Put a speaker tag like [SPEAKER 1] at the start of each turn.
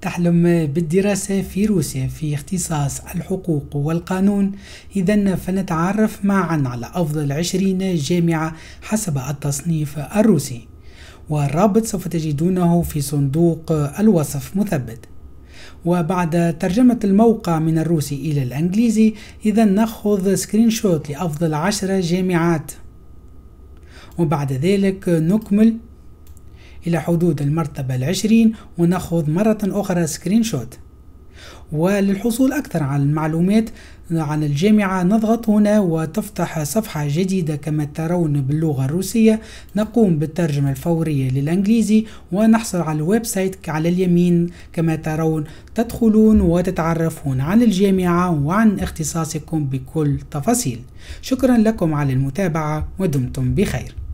[SPEAKER 1] تحلم بالدراسة في روسيا في اختصاص الحقوق والقانون إذا فنتعرف معا على أفضل عشرين جامعة حسب التصنيف الروسي والرابط سوف تجدونه في صندوق الوصف مثبت وبعد ترجمة الموقع من الروسي إلى الإنجليزي إذا نأخذ سكرين شوت لأفضل عشرة جامعات وبعد ذلك نكمل إلى حدود المرتبة العشرين ونأخذ مرة أخرى سكرين شوت وللحصول أكثر على المعلومات عن الجامعة نضغط هنا وتفتح صفحة جديدة كما ترون باللغة الروسية نقوم بالترجمة الفورية للإنجليزي ونحصل على الويب سايت على اليمين كما ترون تدخلون وتتعرفون عن الجامعة وعن اختصاصكم بكل تفاصيل شكرا لكم على المتابعة ودمتم بخير